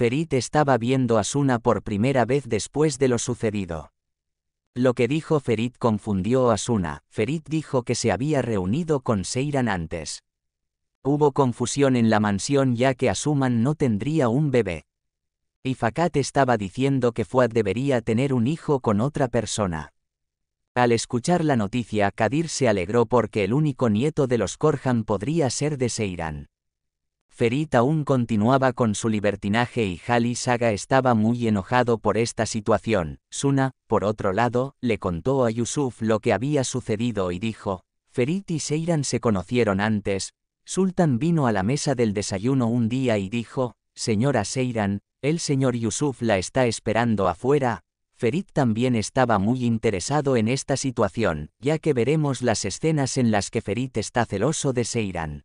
Ferit estaba viendo a Suna por primera vez después de lo sucedido. Lo que dijo Ferit confundió a Suna, Ferit dijo que se había reunido con Seiran antes. Hubo confusión en la mansión ya que Asuman no tendría un bebé. Y Fakat estaba diciendo que Fuad debería tener un hijo con otra persona. Al escuchar la noticia, Kadir se alegró porque el único nieto de los Korhan podría ser de Seiran. Ferit aún continuaba con su libertinaje y Hali Saga estaba muy enojado por esta situación. Suna, por otro lado, le contó a Yusuf lo que había sucedido y dijo, Ferit y Seiran se conocieron antes. Sultan vino a la mesa del desayuno un día y dijo, Señora Seiran, el señor Yusuf la está esperando afuera. Ferit también estaba muy interesado en esta situación, ya que veremos las escenas en las que Ferit está celoso de Seiran.